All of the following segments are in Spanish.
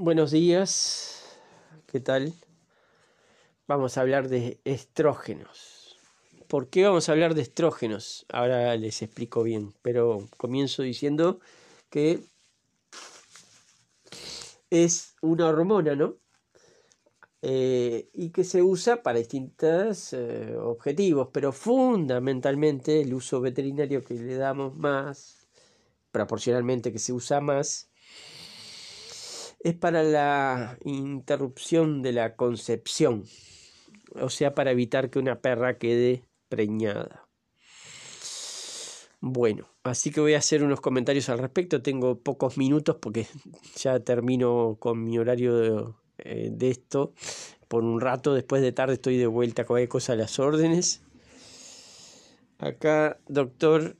Buenos días, ¿qué tal? Vamos a hablar de estrógenos. ¿Por qué vamos a hablar de estrógenos? Ahora les explico bien, pero comienzo diciendo que es una hormona, ¿no? Eh, y que se usa para distintos eh, objetivos, pero fundamentalmente el uso veterinario que le damos más, proporcionalmente que se usa más, es para la interrupción de la concepción, o sea, para evitar que una perra quede preñada. Bueno, así que voy a hacer unos comentarios al respecto. Tengo pocos minutos porque ya termino con mi horario de, eh, esto. Por un rato, después de tarde estoy de vuelta, con cosas a las órdenes. Acá, doctor,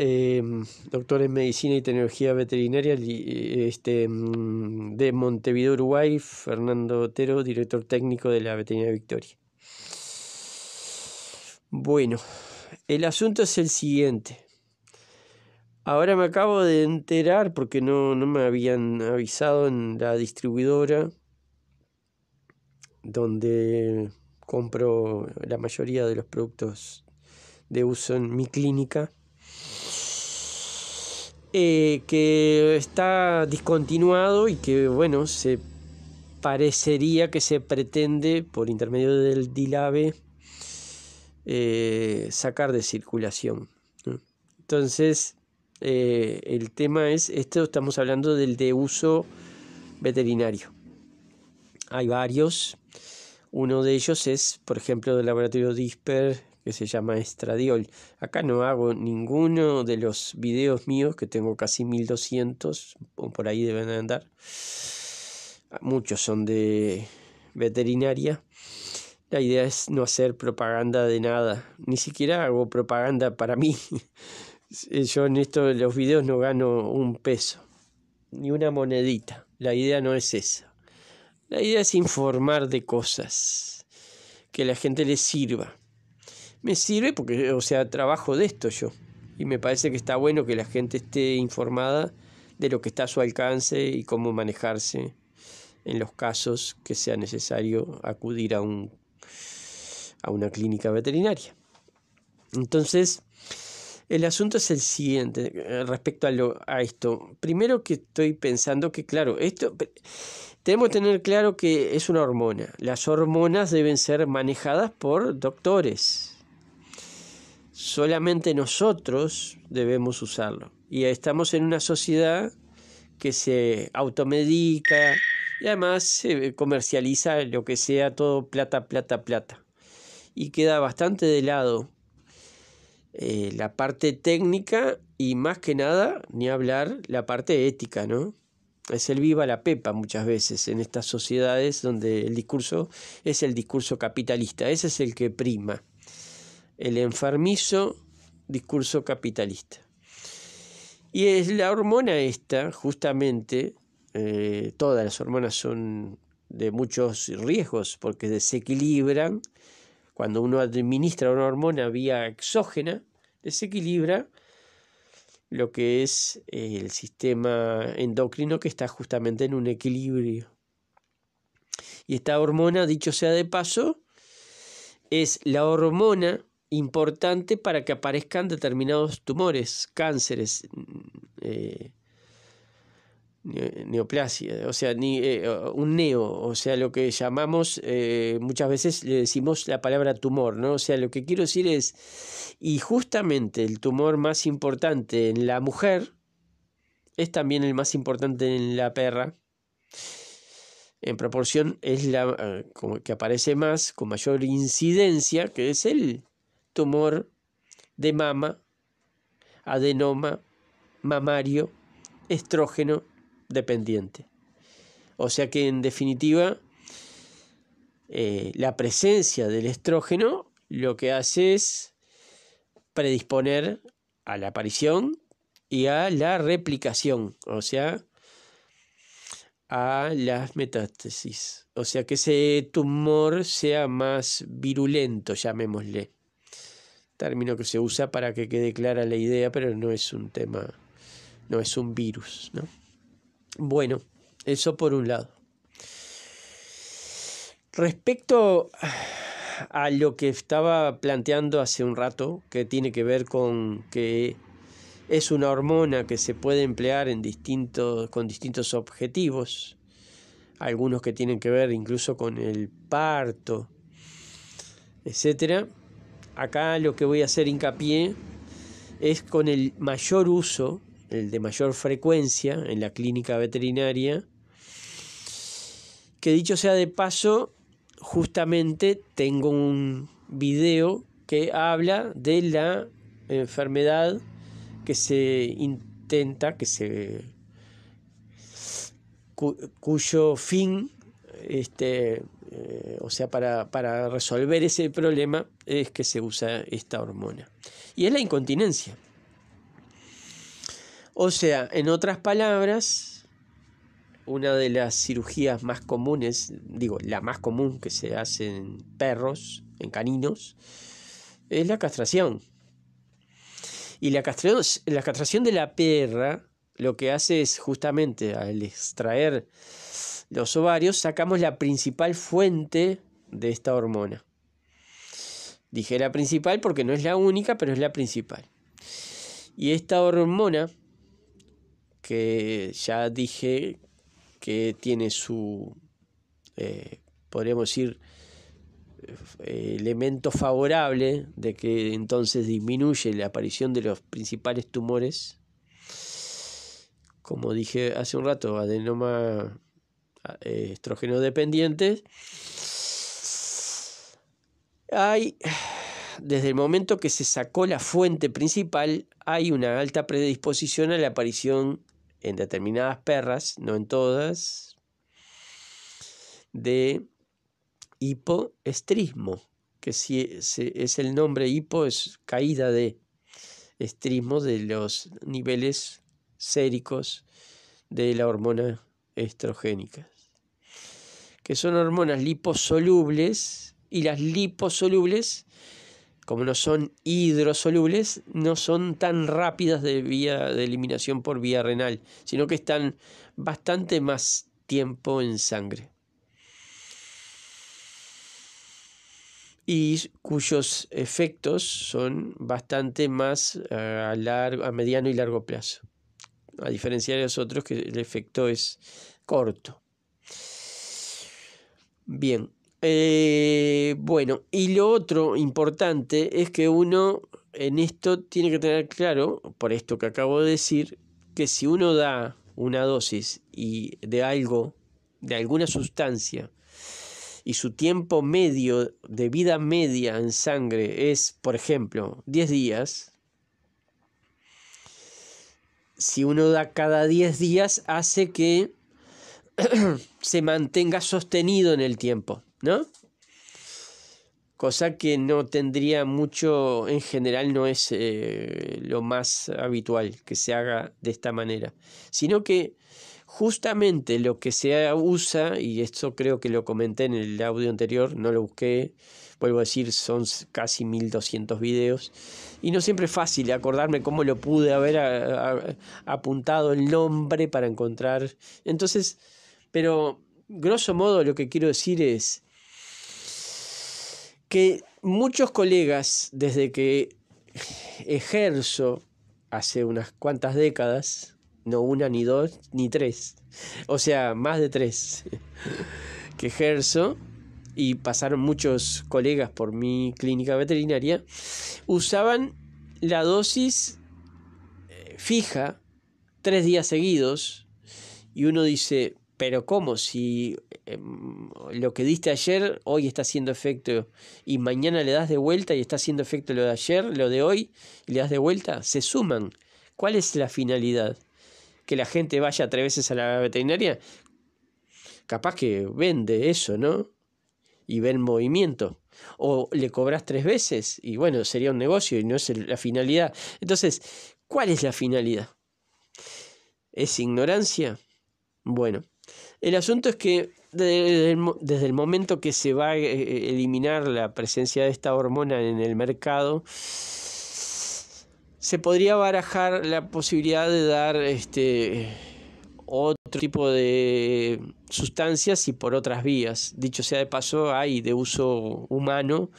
Em, doctor en Medicina y Tecnología Veterinaria este, mm, de Montevideo, Uruguay, Fernando Otero, director técnico de la Veterinaria Victoria. Bueno, el asunto es el siguiente. Ahora me acabo de enterar, porque no me habían avisado en la distribuidora donde compro la mayoría de los productos de uso en mi clínica eh, que está discontinuado y que, bueno, se parecería que se pretende, por intermedio del DILAVE, eh, sacar de circulación. Entonces, eh, el tema es, esto estamos hablando del de uso veterinario. Hay varios. Uno de ellos es, por ejemplo, del laboratorio Disper, que se llama Estradiol. Acá no hago ninguno de los videos míos, que tengo casi 1200, o por ahí deben andar. Muchos son de veterinaria. La idea es no hacer propaganda de nada. Ni siquiera hago propaganda para mí. Yo en esto los videos no gano un peso, ni una monedita. La idea no es esa. La idea es informar de cosas, que la gente le sirva me sirve porque, o sea, trabajo de esto yo. Y me parece que está bueno que la gente esté informada de lo que está a su alcance y cómo manejarse en los casos que sea necesario acudir a, un, a una clínica veterinaria. Entonces, el asunto es el siguiente eh, respecto a, lo, a esto. Primero que estoy pensando que, claro, esto tenemos que tener claro que es una hormona. Las hormonas deben ser manejadas por doctores, solamente nosotros debemos usarlo. Y estamos en una sociedad que se automedica y además se comercializa lo que sea todo plata, plata, plata. Y queda bastante de lado eh, la parte técnica y más que nada, ni hablar, la parte ética, ¿no? Es el viva la pepa muchas veces en estas sociedades donde el discurso es el discurso capitalista, ese es el que prima el enfermizo discurso capitalista. Y es la hormona esta, justamente, eh, todas las hormonas son de muchos riesgos porque desequilibran, cuando uno administra una hormona vía exógena, desequilibra lo que es eh, el sistema endocrino que está justamente en un equilibrio. Y esta hormona, dicho sea de paso, es la hormona importante para que aparezcan determinados tumores, cánceres, mm, eh, neoplasia, o sea, eh, un neo, o sea, lo que llamamos, eh, muchas veces le decimos la palabra tumor, ¿no? O sea, lo que quiero decir es, y justamente el tumor más importante en la mujer es también el más importante en la perra. En proporción es la que aparece más, con mayor incidencia, que es el, tumor de mama, adenoma mamario, estrógeno dependiente. O sea que en definitiva, eh, la presencia del estrógeno lo que hace es predisponer a la aparición y a la replicación, o sea, a las metástasis. O sea, que ese tumor sea más virulento, llamémosle término que se usa para que quede clara la idea, pero no es un tema, no es un virus, ¿no? Bueno, eso por un lado. Respecto a lo que estaba planteando hace un rato, que tiene que ver con que es una hormona que se puede emplear en distintos, con distintos objetivos, algunos que tienen que ver incluso con el parto, etcétera acá lo que voy a hacer hincapié es con el mayor uso, el de mayor frecuencia en la clínica veterinaria, que dicho sea de paso, justamente tengo un video que habla de la enfermedad que se intenta, que se cuyo fin este, eh, o sea, para, resolver ese problema es que se usa esta hormona. Y es la incontinencia. O sea, en otras palabras, una de las cirugías más comunes, digo, la más común que se hace en perros, en caninos, es la castración. Y la la castración de la perra lo que hace es justamente al extraer los ovarios, sacamos la principal fuente de esta hormona. Dije la principal porque no es la única, pero es la principal. Y esta hormona, que ya dije que tiene su, eh, podríamos decir, eh, elemento favorable de que entonces disminuye la aparición de los principales tumores. Como dije hace un rato, adenoma eh, estrógeno dependientes, hay, desde el momento que se sacó la fuente principal, hay una alta predisposición a la aparición en determinadas perras, no en todas, de hipoestrismo, que si es el nombre hipo, es caída de estrismo de los niveles séricos de la hormona estrogénicas, que son hormonas liposolubles y las liposolubles, como no son hidrosolubles, no son tan rápidas de, vía, de eliminación por vía renal, sino que están bastante más tiempo en sangre. y cuyos efectos son bastante más eh, a, largo, a mediano y largo plazo a diferencia de los otros que el efecto es corto. Bien, eh, bueno, y lo otro importante es que uno en esto tiene que tener claro, por esto que acabo de decir, que si uno da una dosis y de algo, de alguna sustancia, y su tiempo medio de vida media en sangre es, por ejemplo, 10 días, si uno da cada 10 días, hace que se mantenga sostenido en el tiempo, ¿no? Cosa que no tendría mucho, en general no es eh, lo más habitual que se haga de esta manera, sino que justamente lo que se usa, y esto creo que lo comenté en el audio anterior, no lo busqué, vuelvo a decir, son casi 1200 videos, y no siempre es fácil ¿eh? acordarme cómo lo pude haber apuntado el nombre para encontrar. Entonces, pero grosso modo lo que quiero decir es que muchos colegas, desde que ejerzo hace unas cuantas décadas, no una, ni dos, ni tres, o sea, más de tres, que ejerzo, y pasaron muchos colegas por mi clínica veterinaria, usaban la dosis eh, fija tres días seguidos y uno dice, pero ¿cómo? Si em, lo que diste ayer hoy está haciendo efecto y mañana le das de vuelta y está haciendo efecto lo de ayer, lo de hoy, y le das de vuelta, se suman. ¿Cuál es la finalidad? ¿Que la gente vaya tres veces a la veterinaria? Capaz que vende eso, ¿no? y ven movimiento. O le cobras tres veces y bueno, sería un negocio y no es la finalidad. Entonces, ¿cuál es la finalidad? ¿Es ignorancia? Bueno, el asunto es que desde el, momento que se va a eh, eh, eliminar la presencia de esta hormona en el mercado, se podría barajar la posibilidad de dar este otro tipo de sustancias y por otras vías. Dicho sea de paso, hay de uso humano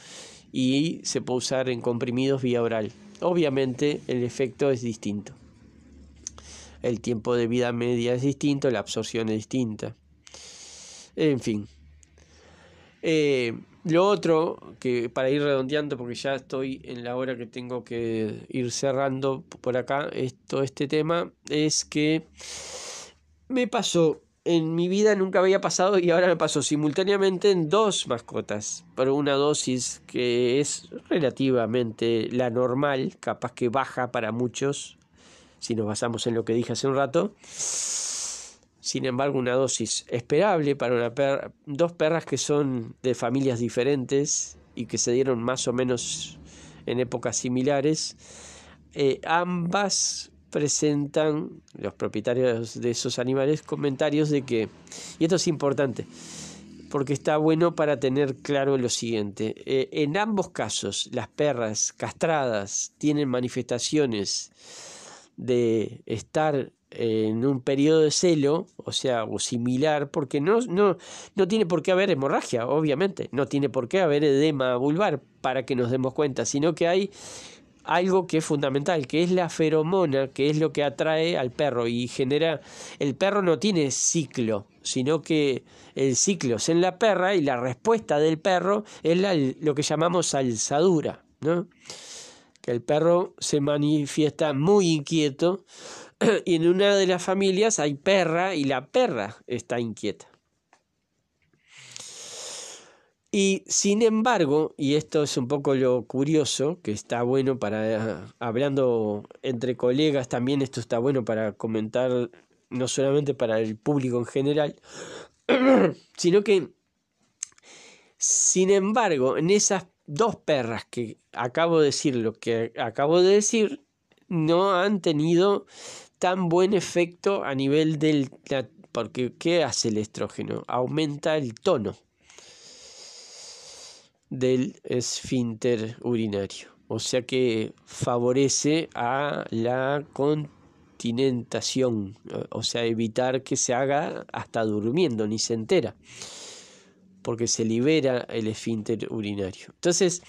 y se puede usar en comprimidos vía oral. Obviamente el efecto es distinto. El tiempo de vida media es distinto, la absorción es distinta. En fin. Eh, lo otro, que para ir redondeando, porque ya estoy en la hora que tengo que ir cerrando por acá esto, este tema, es que me pasó, en mi vida nunca había pasado y ahora me pasó simultáneamente en dos mascotas, pero una dosis que es relativamente la normal, capaz que baja para muchos, si nos basamos en lo que dije hace un rato. Sin embargo, una dosis esperable para una dos perras que son de familias diferentes y que se dieron más o menos en épocas similares. Eh, ambas presentan los propietarios de esos animales comentarios de que, y esto es importante, porque está bueno para tener claro lo siguiente, eh, en ambos casos las perras castradas tienen manifestaciones de estar en un periodo de celo, o sea, o similar, porque no, no, no tiene por qué haber hemorragia, obviamente, no tiene por qué haber edema vulvar, para que nos demos cuenta, sino que hay algo que es fundamental, que es la feromona, que es lo que atrae al perro y genera, el perro no tiene ciclo, sino que el ciclo es en la perra y la respuesta del perro es lo que llamamos alzadura, ¿no? que el perro se manifiesta muy inquieto y en una de las familias hay perra y la perra está inquieta. Y sin embargo, y esto es un poco lo curioso, que está bueno para, hablando entre colegas también, esto está bueno para comentar, no solamente para el público en general, sino que, sin embargo, en esas dos perras que acabo de decir, lo que acabo de decir, no han tenido tan buen efecto a nivel del... porque ¿qué hace el estrógeno? Aumenta el tono del esfínter urinario. O sea que favorece a la continentación, o sea, evitar que se haga hasta durmiendo, ni se entera, porque se libera el esfínter urinario. Entonces,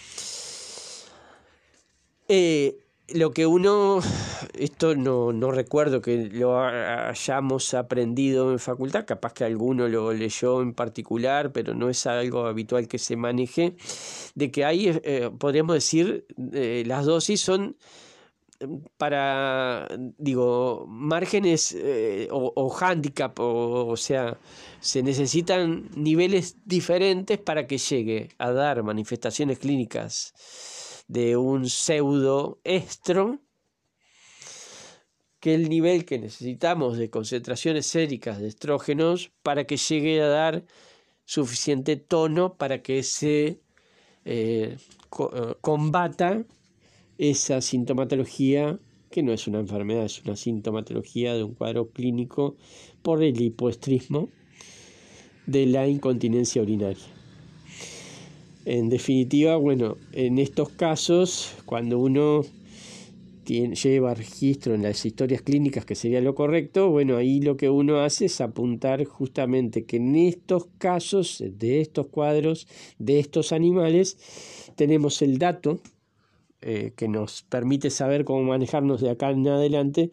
eh, lo que uno, esto no, no recuerdo que lo hayamos aprendido en facultad, capaz que alguno lo leyó en particular, pero no es algo habitual que se maneje, de que ahí eh, podríamos decir eh, las dosis son mm, para, digo, márgenes eh, o, handicap, o sea, se necesitan niveles diferentes para que llegue a dar manifestaciones clínicas de un pseudoestro, que el nivel que necesitamos de concentraciones séricas de estrógenos para que llegue a dar suficiente tono para que se eh, eh, combata esa sintomatología que no es una enfermedad, es una sintomatología de un cuadro clínico por el hipoestrismo de la incontinencia urinaria. En definitiva, bueno, en estos casos, cuando uno tiene, lleva registro en las historias clínicas, que sería lo correcto, bueno, ahí lo que uno hace es apuntar justamente que en estos casos, de estos cuadros, de estos animales, tenemos el dato eh, que nos permite saber cómo manejarnos de acá en adelante,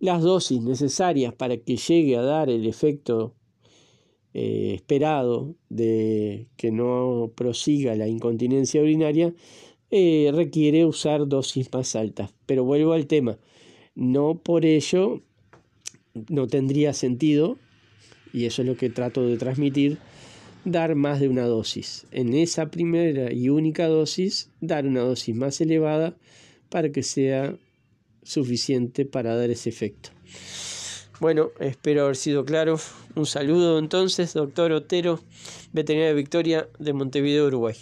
las dosis necesarias para que llegue a dar el efecto eh, esperado de que no prosiga la incontinencia urinaria, eh, requiere usar dosis más altas. Pero vuelvo al tema, no por ello no tendría sentido, y eso es lo que trato de transmitir, dar más de una dosis. En esa primera y única dosis, dar una dosis más elevada para que sea suficiente para dar ese efecto. Bueno, espero haber sido claro. Un saludo entonces, doctor Otero, veterinario de Victoria de Montevideo, Uruguay.